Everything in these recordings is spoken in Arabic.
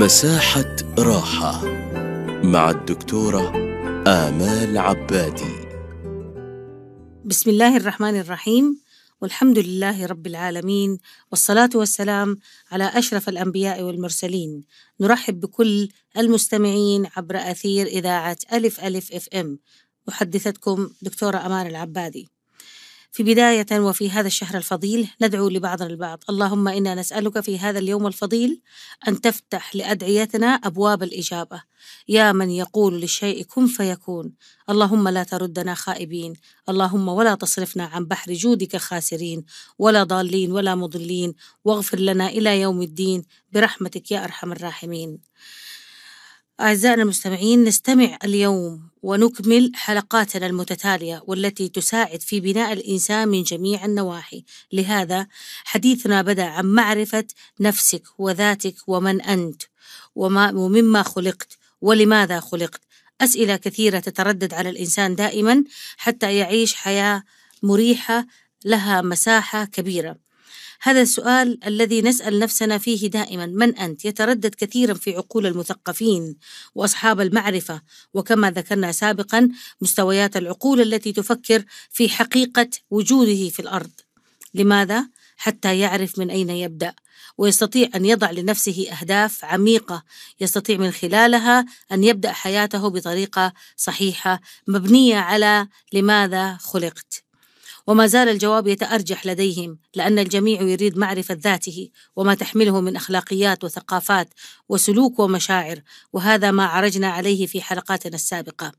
مساحة راحة مع الدكتورة آمال عبادي بسم الله الرحمن الرحيم والحمد لله رب العالمين والصلاة والسلام على أشرف الأنبياء والمرسلين نرحب بكل المستمعين عبر أثير إذاعة ألف ألف اف ام محدثتكم دكتورة أمان العبادي في بداية وفي هذا الشهر الفضيل ندعو لبعضنا البعض اللهم إنا نسألك في هذا اليوم الفضيل أن تفتح لأدعيتنا أبواب الإجابة يا من يقول للشيء كن فيكون اللهم لا تردنا خائبين اللهم ولا تصرفنا عن بحر جودك خاسرين ولا ضالين ولا مضلين واغفر لنا إلى يوم الدين برحمتك يا أرحم الراحمين أعزائنا المستمعين نستمع اليوم ونكمل حلقاتنا المتتالية والتي تساعد في بناء الإنسان من جميع النواحي لهذا حديثنا بدأ عن معرفة نفسك وذاتك ومن أنت وما ومما خلقت ولماذا خلقت أسئلة كثيرة تتردد على الإنسان دائما حتى يعيش حياة مريحة لها مساحة كبيرة هذا السؤال الذي نسأل نفسنا فيه دائما من أنت يتردد كثيرا في عقول المثقفين وأصحاب المعرفة وكما ذكرنا سابقا مستويات العقول التي تفكر في حقيقة وجوده في الأرض لماذا؟ حتى يعرف من أين يبدأ ويستطيع أن يضع لنفسه أهداف عميقة يستطيع من خلالها أن يبدأ حياته بطريقة صحيحة مبنية على لماذا خلقت وما زال الجواب يتأرجح لديهم لأن الجميع يريد معرفة ذاته وما تحمله من أخلاقيات وثقافات وسلوك ومشاعر وهذا ما عرجنا عليه في حلقاتنا السابقة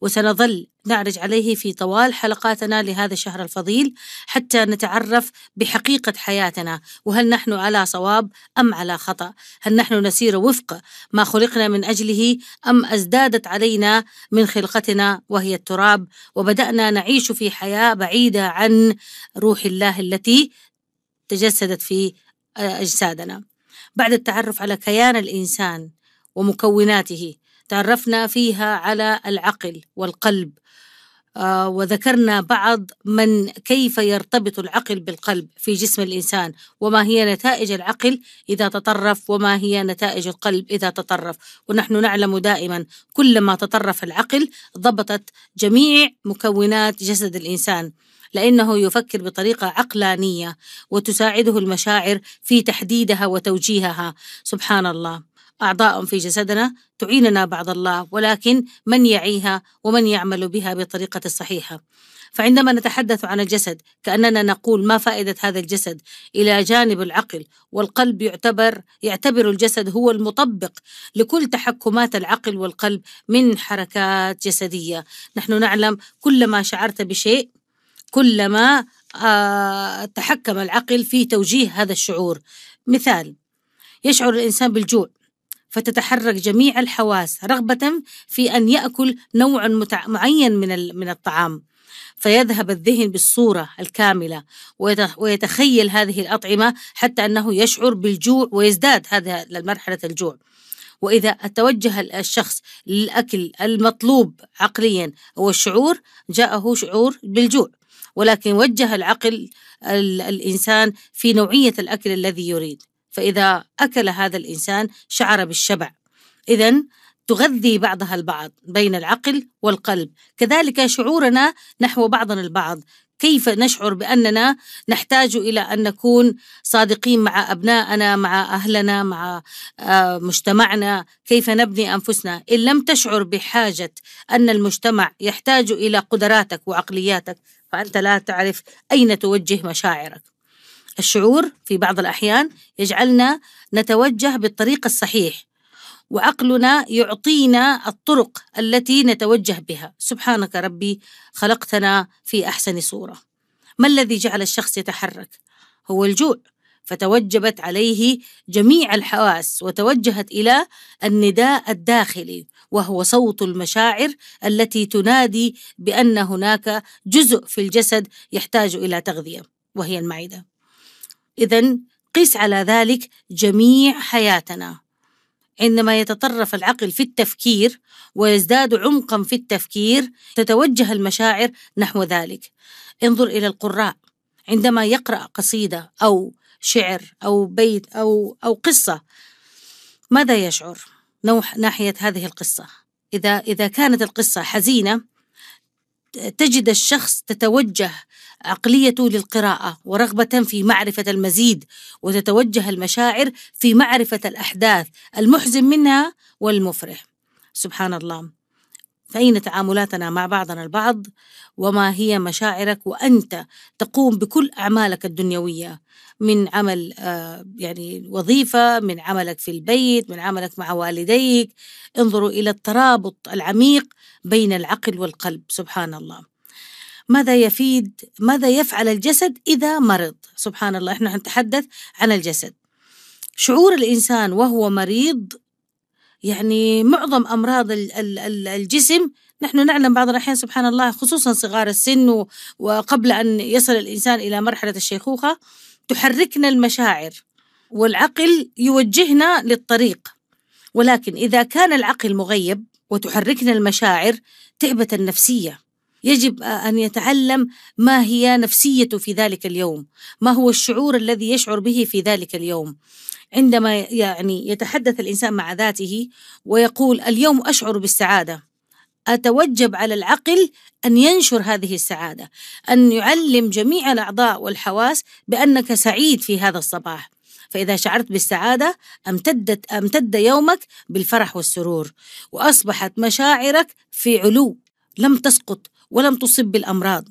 وسنظل نعرج عليه في طوال حلقاتنا لهذا الشهر الفضيل حتى نتعرف بحقيقة حياتنا وهل نحن على صواب أم على خطأ هل نحن نسير وفق ما خلقنا من أجله أم أزدادت علينا من خلقتنا وهي التراب وبدأنا نعيش في حياة بعيدة عن روح الله التي تجسدت في آه، أجسادنا بعد التعرف على كيان الإنسان ومكوناته تعرفنا فيها على العقل والقلب آه، وذكرنا بعض من كيف يرتبط العقل بالقلب في جسم الانسان وما هي نتائج العقل اذا تطرف وما هي نتائج القلب اذا تطرف ونحن نعلم دائما كلما تطرف العقل ضبطت جميع مكونات جسد الانسان لأنه يفكر بطريقة عقلانية وتساعده المشاعر في تحديدها وتوجيهها سبحان الله أعضاء في جسدنا تعيننا بعد الله ولكن من يعيها ومن يعمل بها بالطريقة الصحيحة فعندما نتحدث عن الجسد كأننا نقول ما فائدة هذا الجسد إلى جانب العقل والقلب يعتبر يعتبر الجسد هو المطبق لكل تحكمات العقل والقلب من حركات جسدية نحن نعلم كلما شعرت بشيء كلما آه، تحكم العقل في توجيه هذا الشعور مثال يشعر الإنسان بالجوع فتتحرك جميع الحواس رغبة في أن يأكل نوع معين من من الطعام فيذهب الذهن بالصورة الكاملة ويتخيل هذه الأطعمة حتى أنه يشعر بالجوع ويزداد هذا المرحلة الجوع وإذا توجه الشخص للأكل المطلوب عقليا هو الشعور جاءه شعور بالجوع ولكن وجه العقل الإنسان في نوعية الأكل الذي يريد فإذا أكل هذا الإنسان شعر بالشبع إذا تغذي بعضها البعض بين العقل والقلب كذلك شعورنا نحو بعضنا البعض كيف نشعر باننا نحتاج الى ان نكون صادقين مع ابنائنا مع اهلنا مع آه، مجتمعنا كيف نبني انفسنا ان لم تشعر بحاجه ان المجتمع يحتاج الى قدراتك وعقلياتك فأنت لا تعرف أين توجه مشاعرك الشعور في بعض الأحيان يجعلنا نتوجه بالطريق الصحيح وعقلنا يعطينا الطرق التي نتوجه بها سبحانك ربي خلقتنا في أحسن صورة ما الذي جعل الشخص يتحرك هو الجوع فتوجبت عليه جميع الحواس وتوجهت الى النداء الداخلي وهو صوت المشاعر التي تنادي بان هناك جزء في الجسد يحتاج الى تغذيه وهي المعده اذا قس على ذلك جميع حياتنا عندما يتطرف العقل في التفكير ويزداد عمقا في التفكير تتوجه المشاعر نحو ذلك انظر الى القراء عندما يقرا قصيده او شعر أو بيت أو أو قصة ماذا يشعر نوح ناحية هذه القصة إذا إذا كانت القصة حزينة تجد الشخص تتوجه عقليته للقراءة ورغبة في معرفة المزيد وتتوجه المشاعر في معرفة الأحداث المحزن منها والمفرح سبحان الله فأين تعاملاتنا مع بعضنا البعض وما هي مشاعرك وأنت تقوم بكل أعمالك الدنيوية من عمل آه، يعني وظيفة من عملك في البيت من عملك مع والديك انظروا إلى الترابط العميق بين العقل والقلب سبحان الله ماذا يفيد ماذا يفعل الجسد إذا مرض سبحان الله احنا نتحدث عن الجسد شعور الإنسان وهو مريض يعني معظم أمراض الجسم نحن نعلم بعض الأحيان سبحان الله خصوصا صغار السن وقبل أن يصل الإنسان إلى مرحلة الشيخوخة تحركنا المشاعر والعقل يوجهنا للطريق ولكن إذا كان العقل مغيب وتحركنا المشاعر تعبت النفسية يجب أن يتعلم ما هي نفسيته في ذلك اليوم ما هو الشعور الذي يشعر به في ذلك اليوم عندما يعني يتحدث الإنسان مع ذاته ويقول اليوم أشعر بالسعادة أتوجب على العقل أن ينشر هذه السعادة أن يعلم جميع الأعضاء والحواس بأنك سعيد في هذا الصباح فإذا شعرت بالسعادة أمتدت أمتد يومك بالفرح والسرور وأصبحت مشاعرك في علو لم تسقط ولم تصب بالامراض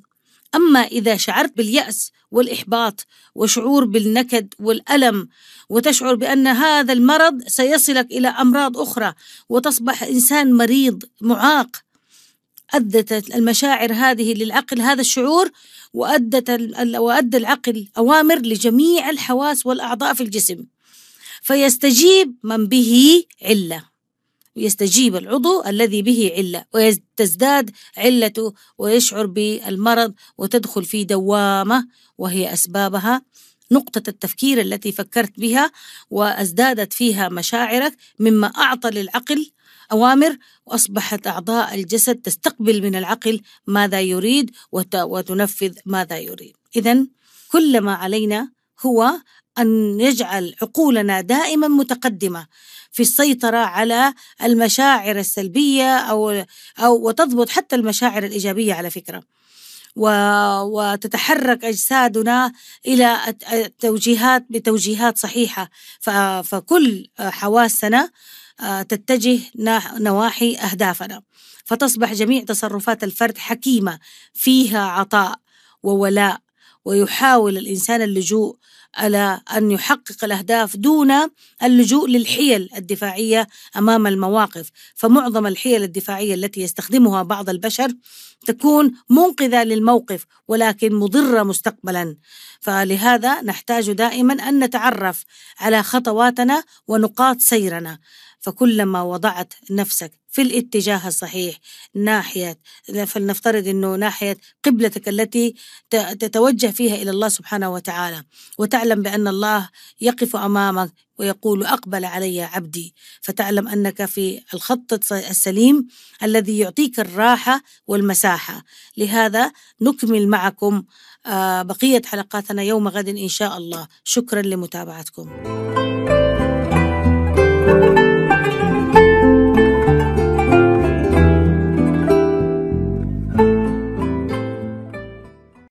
اما اذا شعرت بالياس والاحباط وشعور بالنكد والالم وتشعر بان هذا المرض سيصلك الى امراض اخرى وتصبح انسان مريض معاق ادت المشاعر هذه للعقل هذا الشعور وادت وادى العقل اوامر لجميع الحواس والاعضاء في الجسم فيستجيب من به عله يستجيب العضو الذي به علة وتزداد علته ويشعر بالمرض وتدخل في دوامة وهي أسبابها نقطة التفكير التي فكرت بها وازدادت فيها مشاعرك مما أعطى للعقل أوامر وأصبحت أعضاء الجسد تستقبل من العقل ماذا يريد وتنفذ ماذا يريد إذا كل ما علينا هو أن يجعل عقولنا دائما متقدمة في السيطرة على المشاعر السلبية أو, أو وتضبط حتى المشاعر الإيجابية على فكرة وتتحرك أجسادنا إلى التوجيهات بتوجيهات صحيحة فكل حواسنا آه، تتجه نواحي أهدافنا فتصبح جميع تصرفات الفرد حكيمة فيها عطاء وولاء ويحاول الإنسان اللجوء على أن يحقق الأهداف دون اللجوء للحيل الدفاعية أمام المواقف فمعظم الحيل الدفاعية التي يستخدمها بعض البشر تكون منقذة للموقف ولكن مضرة مستقبلا فلهذا نحتاج دائما أن نتعرف على خطواتنا ونقاط سيرنا فكلما وضعت نفسك في الاتجاه الصحيح ناحية فلنفترض أنه ناحية قبلتك التي تتوجه فيها إلى الله سبحانه وتعالى وتعلم بأن الله يقف أمامك ويقول أقبل علي عبدي فتعلم أنك في الخط السليم الذي يعطيك الراحة والمساحة لهذا نكمل معكم آه، بقية حلقاتنا يوم غد إن شاء الله شكرا لمتابعتكم